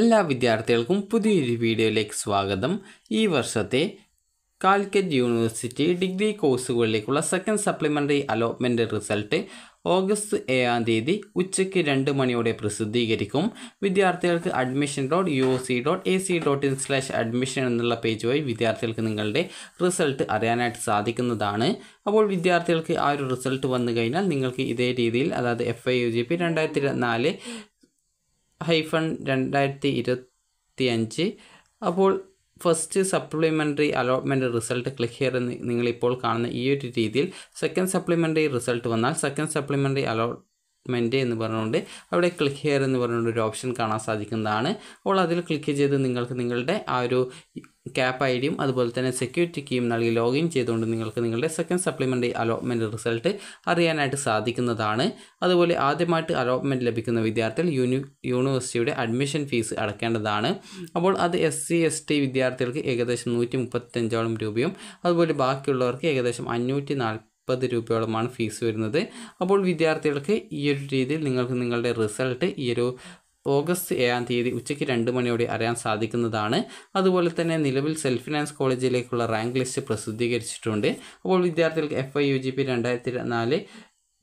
എല്ലാ വിദ്യാർത്ഥികൾക്കും പുതിയൊരു വീഡിയോയിലേക്ക് സ്വാഗതം ഈ വർഷത്തെ കാലിക്കറ്റ് യൂണിവേഴ്സിറ്റി ഡിഗ്രി കോഴ്സുകളിലേക്കുള്ള second supplementary allotment result August ഏഴാം തീയതി ഉച്ചയ്ക്ക് രണ്ട് മണിയോടെ പ്രസിദ്ധീകരിക്കും വിദ്യാർത്ഥികൾക്ക് admission dot U C dot A C dot in slash admission എന്നുള്ള പേജ് വഴി വിദ്യാർത്ഥികൾക്ക് നിങ്ങളുടെ റിസൾട്ട് അറിയാനായിട്ട് സാധിക്കുന്നതാണ് അപ്പോൾ വിദ്യാർത്ഥികൾക്ക് ആ ഒരു റിസൾട്ട് വന്നു കഴിഞ്ഞാൽ നിങ്ങൾക്ക് ഇതേ രീതിയിൽ അതായത് F I U G P രണ്ടായിരത്തി നാല് ഹൈഫൺ രണ്ടായിരത്തി ഇരുപത്തി അഞ്ച് അപ്പോൾ first supplementary allotment result click here എന്ന് നിങ്ങളിപ്പോൾ കാണുന്ന ഈ ഒരു രീതിയിൽ സെക്കൻഡ് സപ്ലിമെൻ്ററി റിസൾട്ട് വന്നാൽ സെക്കൻഡ് സപ്ലിമെൻ്ററി അലോട്ട്മെൻറ്റ് എന്ന് പറഞ്ഞുകൊണ്ട് അവിടെ ക്ലിക്ക് ഹിയർ എന്ന് പറഞ്ഞുകൊണ്ട് ഒരു ഓപ്ഷൻ കാണാൻ സാധിക്കുന്നതാണ് അപ്പോൾ അതിൽ ക്ലിക്ക് ചെയ്ത് നിങ്ങൾക്ക് നിങ്ങളുടെ ആ ഒരു ക്യാപ്പ് ഐ ഡിയും അതുപോലെ തന്നെ സെക്യൂരിറ്റി കീയും നൽകി ലോഗിൻ ചെയ്തുകൊണ്ട് നിങ്ങൾക്ക് നിങ്ങളുടെ സെക്കൻഡ് സപ്ലിമെൻ്ററി അലോട്ട്മെൻറ്റ് റിസൾട്ട് അറിയാനായിട്ട് സാധിക്കുന്നതാണ് അതുപോലെ ആദ്യമായിട്ട് അലോട്ട്മെൻറ്റ് ലഭിക്കുന്ന വിദ്യാർത്ഥികൾ യൂണി യൂണിവേഴ്സിറ്റിയുടെ അഡ്മിഷൻ ഫീസ് അടക്കേണ്ടതാണ് അപ്പോൾ അത് എസ് സി എസ് ടി വിദ്യാർത്ഥികൾക്ക് ഏകദേശം നൂറ്റി മുപ്പത്തഞ്ചോളം രൂപയും അതുപോലെ ബാക്കിയുള്ളവർക്ക് ഏകദേശം അഞ്ഞൂറ്റി നാൽപ്പത് രൂപയോളമാണ് ഫീസ് വരുന്നത് അപ്പോൾ വിദ്യാർത്ഥികൾക്ക് ഈ ഒരു രീതിയിൽ നിങ്ങൾക്ക് നിങ്ങളുടെ റിസൾട്ട് ഈ ഒരു ഓഗസ്റ്റ് ഏഴാം തീയതി ഉച്ചയ്ക്ക് രണ്ട് മണിയോടെ അറിയാൻ സാധിക്കുന്നതാണ് അതുപോലെ തന്നെ നിലവിൽ സെൽഫ് ഫിനാൻസ് കോളേജിലേക്കുള്ള റാങ്ക് ലിസ്റ്റ് പ്രസിദ്ധീകരിച്ചിട്ടുണ്ട് അപ്പോൾ വിദ്യാർത്ഥികൾക്ക് F I U G P രണ്ടായിരത്തി നാല്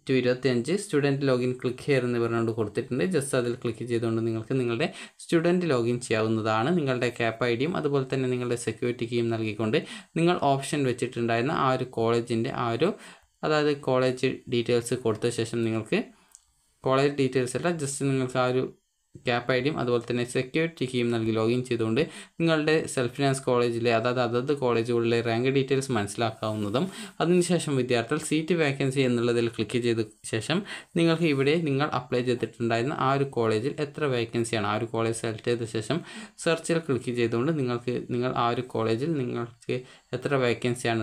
ടു ഇരുപത്തിയഞ്ച് സ്റ്റുഡൻറ്റ് ലോഗിൻ ക്ലിക്ക് ഹിയർ എന്ന് പറഞ്ഞുകൊണ്ട് കൊടുത്തിട്ടുണ്ട് ജസ്റ്റ് അതിൽ ക്ലിക്ക് ചെയ്തുകൊണ്ട് നിങ്ങൾക്ക് നിങ്ങളുടെ സ്റ്റുഡൻറ്റ് ലോഗിൻ ചെയ്യാവുന്നതാണ് നിങ്ങളുടെ ക്യാപ് ഐ ഡിയും അതുപോലെ തന്നെ നിങ്ങളുടെ സെക്യൂരിറ്റി കീയും നൽകിക്കൊണ്ട് നിങ്ങൾ ഓപ്ഷൻ വെച്ചിട്ടുണ്ടായിരുന്ന ആ ഒരു കോളേജിൻ്റെ ആ ഒരു അതായത് കോളേജ് ഡീറ്റെയിൽസ് കൊടുത്ത ശേഷം നിങ്ങൾക്ക് കോളേജ് ഡീറ്റെയിൽസ് അല്ല ജസ്റ്റ് നിങ്ങൾക്ക് ആ ഒരു ക്യാപ് ഐ ഡിയും അതുപോലെ തന്നെ സെക്യൂരിറ്റി കീയും നൽകി ലോഗിൻ ചെയ്തുകൊണ്ട് നിങ്ങളുടെ സെൽഫ് ഫിനാൻസ് കോളേജിലെ അതായത് അതത് കോളേജുകളിലെ റാങ്ക് ഡീറ്റെയിൽസ് മനസ്സിലാക്കാവുന്നതും അതിനുശേഷം വിദ്യാർത്ഥികൾ സീറ്റ് വേക്കൻസി എന്നുള്ളതിൽ ക്ലിക്ക് ചെയ്ത ശേഷം നിങ്ങൾക്ക് ഇവിടെ നിങ്ങൾ അപ്ലൈ ചെയ്തിട്ടുണ്ടായിരുന്ന ആ ഒരു കോളേജിൽ എത്ര വേക്കൻസിയാണ് ആ ഒരു കോളേജ് സെലക്ട് ചെയ്ത ശേഷം സെർച്ചിൽ ക്ലിക്ക് ചെയ്തുകൊണ്ട് നിങ്ങൾക്ക് നിങ്ങൾ ആ ഒരു കോളേജിൽ നിങ്ങൾക്ക് എത്ര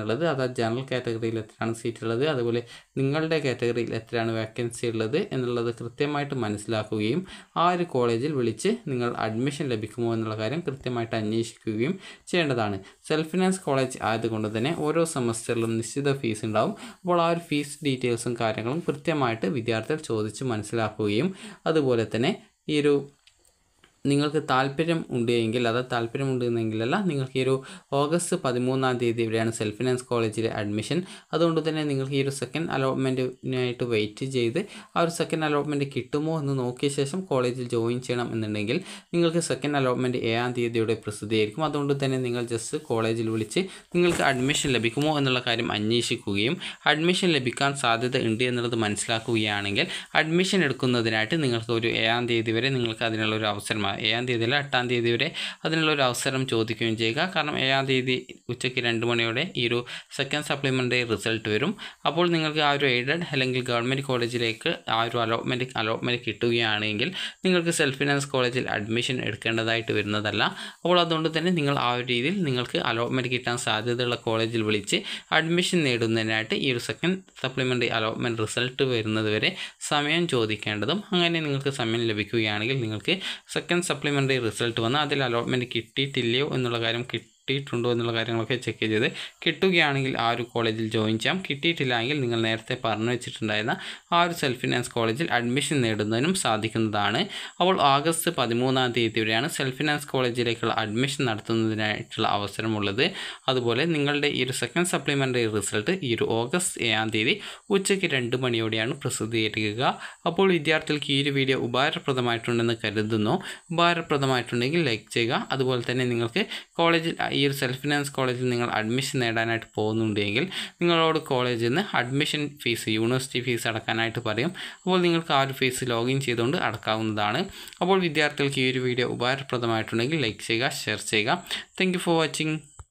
ഉള്ളത് അതാ ജനറൽ കാറ്റഗറിയിൽ എത്രയാണ് സീറ്റ് ഉള്ളത് അതുപോലെ നിങ്ങളുടെ കാറ്റഗറിയിൽ എത്രയാണ് വേക്കൻസി ഉള്ളത് എന്നുള്ളത് കൃത്യമായിട്ട് മനസ്സിലാക്കുകയും ആ ഒരു കോളേജിൽ വിളിച്ച് നിങ്ങൾ അഡ്മിഷൻ ലഭിക്കുമോ എന്നുള്ള കാര്യം കൃത്യമായിട്ട് അന്വേഷിക്കുകയും ചെയ്യേണ്ടതാണ് സെൽഫ് ഫിനാൻസ് കോളേജ് ആയതുകൊണ്ട് തന്നെ ഓരോ സെമസ്റ്ററിലും നിശ്ചിത ഫീസ് ഉണ്ടാവും അപ്പോൾ ആ ഒരു ഫീസ് ഡീറ്റെയിൽസും കാര്യങ്ങളും കൃത്യമായിട്ട് വിദ്യാർത്ഥികൾ ചോദിച്ച് മനസ്സിലാക്കുകയും അതുപോലെ തന്നെ ഈ ഒരു നിങ്ങൾക്ക് താല്പര്യം ഉണ്ട് എങ്കിൽ അത് താല്പര്യമുണ്ട് എന്നെങ്കിലല്ല നിങ്ങൾക്ക് ഈ ഒരു ഓഗസ്റ്റ് പതിമൂന്നാം തീയതി ഇവിടെയാണ് സെൽഫ് ഫിനാൻസ് കോളേജിൽ അഡ്മിഷൻ അതുകൊണ്ട് തന്നെ നിങ്ങൾക്ക് ഈ ഒരു സെക്കൻഡ് അലോട്ട്മെൻറ്റിനായിട്ട് വെയിറ്റ് ചെയ്ത് ആ ഒരു സെക്കൻഡ് അലോട്ട്മെൻറ്റ് കിട്ടുമോ എന്ന് നോക്കിയ ശേഷം കോളേജിൽ ജോയിൻ ചെയ്യണം എന്നുണ്ടെങ്കിൽ നിങ്ങൾക്ക് സെക്കൻഡ് അലോട്ട്മെൻറ്റ് ഏഴാം തീയതിയുടെ പ്രസിദ്ധീകരിക്കും അതുകൊണ്ട് തന്നെ നിങ്ങൾ ജസ്റ്റ് കോളേജിൽ വിളിച്ച് നിങ്ങൾക്ക് അഡ്മിഷൻ ലഭിക്കുമോ എന്നുള്ള കാര്യം അന്വേഷിക്കുകയും അഡ്മിഷൻ ലഭിക്കാൻ സാധ്യത ഉണ്ട് എന്നുള്ളത് മനസ്സിലാക്കുകയാണെങ്കിൽ അഡ്മിഷൻ എടുക്കുന്നതിനായിട്ട് നിങ്ങൾക്ക് ഒരു ഏഴാം തീയതി വരെ നിങ്ങൾക്ക് അതിനുള്ള ഒരു അവസരം ഏഴാം അല്ല എട്ടാം തീയതി വരെ അതിനുള്ള ഒരു അവസരം ചോദിക്കുകയും ചെയ്യുക കാരണം ഏഴാം തീയതി ഉച്ചയ്ക്ക് രണ്ട് മണിയോടെ ഈ ഒരു സെക്കൻഡ് സപ്ലിമെൻ്ററി റിസൾട്ട് വരും അപ്പോൾ നിങ്ങൾക്ക് ആ ഒരു എയ്ഡഡ് അല്ലെങ്കിൽ ഗവൺമെൻറ് കോളേജിലേക്ക് ആ ഒരു അലോട്ട്മെൻറ്റ് അലോട്ട്മെൻറ്റ് കിട്ടുകയാണെങ്കിൽ നിങ്ങൾക്ക് സെൽഫ് ഫിനാൻസ് കോളേജിൽ അഡ്മിഷൻ എടുക്കേണ്ടതായിട്ട് വരുന്നതല്ല അപ്പോൾ അതുകൊണ്ട് തന്നെ നിങ്ങൾ ആ ഒരു രീതിയിൽ നിങ്ങൾക്ക് അലോട്ട്മെൻറ്റ് കിട്ടാൻ സാധ്യതയുള്ള കോളേജിൽ വിളിച്ച് അഡ്മിഷൻ നേടുന്നതിനായിട്ട് ഈ ഒരു സെക്കൻഡ് സപ്ലിമെൻ്ററി അലോട്ട്മെൻറ്റ് റിസൾട്ട് വരുന്നത് സമയം ചോദിക്കേണ്ടതും അങ്ങനെ നിങ്ങൾക്ക് സമയം ലഭിക്കുകയാണെങ്കിൽ നിങ്ങൾക്ക് സെക്കൻഡ് സപ്ലിമെൻ്ററി റിസൾട്ട് വന്ന് അതിൽ അലോട്ട്മെൻറ്റ് കിട്ടിയിട്ടില്ലയോ എന്നുള്ള കാര്യം കിട്ടി കിട്ടിയിട്ടുണ്ടോ എന്നുള്ള കാര്യങ്ങളൊക്കെ ചെക്ക് ചെയ്ത് കിട്ടുകയാണെങ്കിൽ ആ ഒരു കോളേജിൽ ജോയിൻ ചെയ്യാം കിട്ടിയിട്ടില്ലെങ്കിൽ നിങ്ങൾ നേരത്തെ പറഞ്ഞു വെച്ചിട്ടുണ്ടായിരുന്ന ആ ഒരു സെൽഫ് ഫിനാൻസ് കോളേജിൽ അഡ്മിഷൻ നേടുന്നതിനും സാധിക്കുന്നതാണ് അപ്പോൾ ആഗസ്റ്റ് പതിമൂന്നാം തീയതി വരെയാണ് സെൽഫ് ഫിനാൻസ് കോളേജിലേക്കുള്ള അഡ്മിഷൻ നടത്തുന്നതിനായിട്ടുള്ള അവസരമുള്ളത് അതുപോലെ നിങ്ങളുടെ ഈ ഒരു സെക്കൻഡ് സപ്ലിമെൻ്ററി റിസൾട്ട് ഈ ഒരു ഓഗസ്റ്റ് ഏഴാം തീയതി ഉച്ചയ്ക്ക് രണ്ട് മണിയോടെയാണ് പ്രസിദ്ധീകരിക്കുക അപ്പോൾ വിദ്യാർത്ഥികൾക്ക് ഈ ഒരു വീഡിയോ ഉപകാരപ്രദമായിട്ടുണ്ടെന്ന് കരുതുന്നു ഉപകാരപ്രദമായിട്ടുണ്ടെങ്കിൽ ലൈക്ക് ചെയ്യുക അതുപോലെ തന്നെ നിങ്ങൾക്ക് കോളേജിൽ ഈ ഒരു സെൽഫ് ഫിനാൻസ് കോളേജിൽ നിങ്ങൾ അഡ്മിഷൻ നേടാനായിട്ട് പോകുന്നുണ്ടെങ്കിൽ നിങ്ങളോട് കോളേജിൽ നിന്ന് അഡ്മിഷൻ ഫീസ് യൂണിവേഴ്സിറ്റി ഫീസ് അടക്കാനായിട്ട് പറയും അപ്പോൾ നിങ്ങൾക്ക് ആ ഒരു ഫീസ് ലോഗിൻ ചെയ്തുകൊണ്ട് അടക്കാവുന്നതാണ് അപ്പോൾ വിദ്യാർത്ഥികൾക്ക് ഈ ഒരു വീഡിയോ ഉപകാരപ്രദമായിട്ടുണ്ടെങ്കിൽ ലൈക്ക് ചെയ്യുക ഷെയർ ചെയ്യുക താങ്ക് ഫോർ വാച്ചിങ്